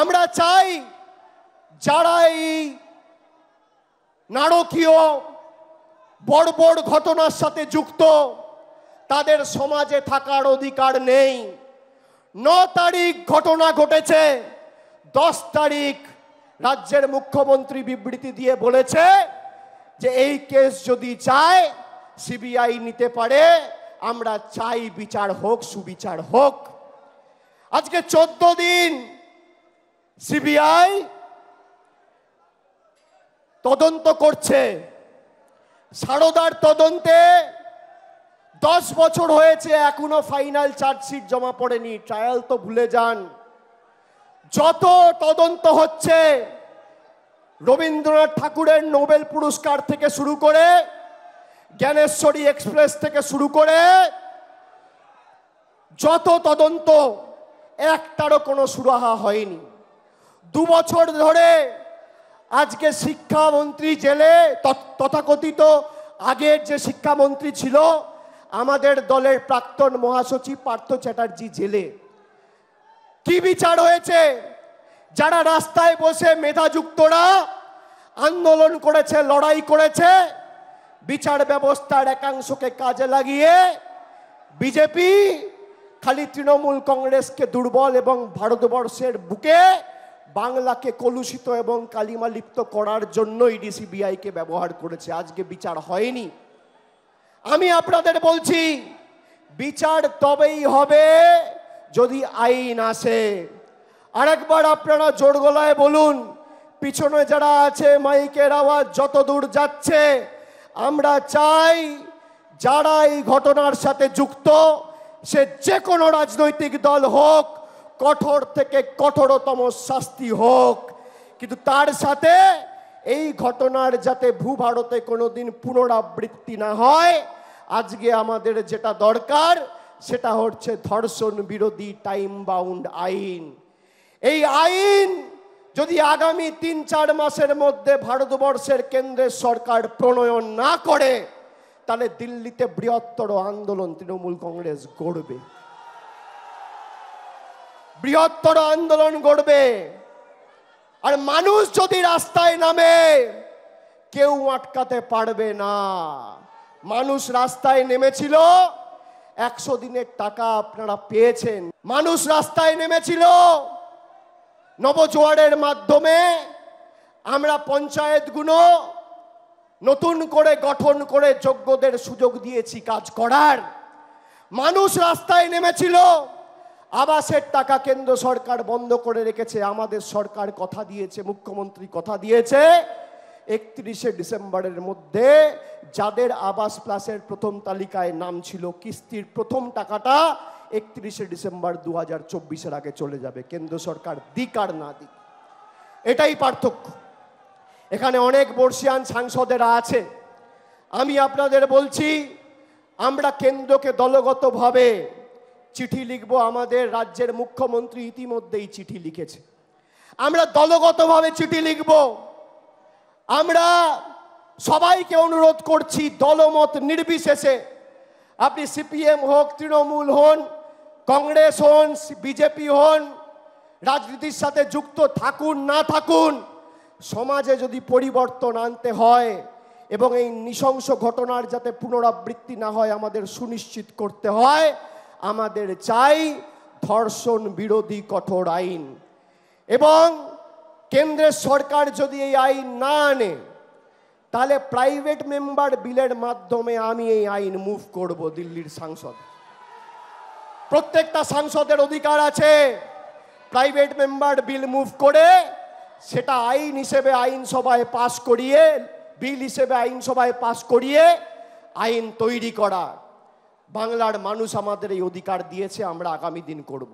আমরা চাই যারা এই নারকীয় বড় ঘটনার সাথে যুক্ত তাদের সমাজে থাকার অধিকার নেই ন তারিখ ঘটনা ঘটেছে দশ তারিখ রাজ্যের মুখ্যমন্ত্রী বিবৃতি দিয়ে বলেছে যে এই কেস যদি চায় সিবিআই নিতে পারে আমরা চাই বিচার হোক সুবিচার হোক আজকে চোদ্দ দিন সিবিআই তদন্ত করছে সারদার তদন্তে দশ বছর হয়েছে এখনো ফাইনাল চার্জশিট জমা পড়েনি ট্রায়াল তো ভুলে যান যত তদন্ত হচ্ছে রবীন্দ্রনাথ ঠাকুরের নোবেল পুরস্কার থেকে শুরু করে জ্ঞানেশ্বরী এক্সপ্রেস থেকে শুরু করে যত তদন্ত একটারও কোনো সুরাহা হয়নি দু বছর ধরে আজকে শিক্ষামন্ত্রী জেলে তথাকথিত আগের যে শিক্ষামন্ত্রী ছিল আমাদের দলের প্রাক্তন মহাসচিব পার্থ চ্যাটার্জি জেলে কি বিচার হয়েছে যারা রাস্তায় বসে মেধাযুক্তরা আন্দোলন করেছে লড়াই করেছে বিচার ব্যবস্থার একাংশকে কাজে লাগিয়ে বিজেপি খালি তৃণমূল কংগ্রেসকে দুর্বল এবং ভারতবর্ষের বুকে বাংলাকে কলুষিত এবং কালিমা লিপ্ত করার জন্যই ডিসিবিআইকে ব্যবহার করেছে আজকে বিচার হয়নি আমি আপনাদের বলছি বিচার তবেই হবে যদি আইন আসে আরেকবার আপনারা জোর গলায় বলুন পিছনে যারা আছে মাইকের আওয়াজ যত দূর যাচ্ছে আমরা চাই যারা এই ঘটনার সাথে যুক্ত সে যে কোনো রাজনৈতিক দল হোক কঠোর থেকে কঠোরতম শাস্তি হোক কিন্তু তার সাথে এই ঘটনার যাতে ভূভারতে কোনোদিন পুনরাবৃত্তি না হয় আজকে আমাদের যেটা দরকার সেটা হচ্ছে ধর্ষণ বিরোধী টাইম বাউন্ড আইন এই আইন যদি আগামী তিন চার মাসের মধ্যে ভারতবর্ষের কেন্দ্রের সরকার প্রণয়ন না করে তাহলে দিল্লিতে বৃহত্তর আন্দোলন তৃণমূল কংগ্রেস গড়বে বৃহত্তর আন্দোলন গড়বে আর মানুষ যদি রাস্তায় নামে কেউ আটকাতে পারবে না মানুষ রাস্তায় নেমেছিল একশো দিনের টাকা আপনারা পেয়েছেন মানুষ রাস্তায় নেমেছিল নবজোয়ারের মাধ্যমে আমরা পঞ্চায়েতগুলো নতুন করে গঠন করে যোগ্যদের সুযোগ দিয়েছি কাজ করার মানুষ রাস্তায় নেমেছিল আবাসের টাকা কেন্দ্র সরকার বন্ধ করে রেখেছে আমাদের সরকার কথা দিয়েছে মুখ্যমন্ত্রী কথা দিয়েছে একত্রিশে ডিসেম্বরের মধ্যে যাদের আবাস প্লাসের প্রথম তালিকায় নাম ছিল কিস্তির প্রথম টাকাটা একত্রিশে ডিসেম্বর দু হাজার চব্বিশের আগে চলে যাবে কেন্দ্র সরকার দিক আর না দিক এটাই পার্থক্য এখানে অনেক বর্ষিয়ান সাংসদেরা আছে আমি আপনাদের বলছি আমরা কেন্দ্রকে দলগতভাবে চিঠি লিখব আমাদের রাজ্যের মুখ্যমন্ত্রী ইতিমধ্যেই চিঠি লিখেছে আমরা দলগতভাবে চিঠি লিখব আমরা সবাইকে অনুরোধ করছি দলমত নির্বিশেষে আপনি সিপিএম হোক তৃণমূল হন কংগ্রেস হন বিজেপি হন রাজনীতির সাথে যুক্ত থাকুন না থাকুন সমাজে যদি পরিবর্তন আনতে হয় এবং এই নৃশংস ঘটনার যাতে পুনরাবৃত্তি না হয় আমাদের সুনিশ্চিত করতে হয় আমাদের চাই ধর্ষণ বিরোধী কঠোর আইন এবং কেন্দ্রের সরকার যদি এই আইন না আনে তাহলে প্রাইভেট মেম্বার বিলের মাধ্যমে আমি এই আইন মুভ করব দিল্লির সাংসদ প্রত্যেকটা সাংসদের অধিকার আছে প্রাইভেট মেম্বার বিল মুভ করে সেটা আইন হিসেবে আইনসভায় পাশ করিয়ে বিল হিসেবে আইনসভায় পাশ করিয়ে আইন তৈরি করা বাংলার মানুষ আমাদের এই অধিকার দিয়েছে আমরা আগামী দিন করব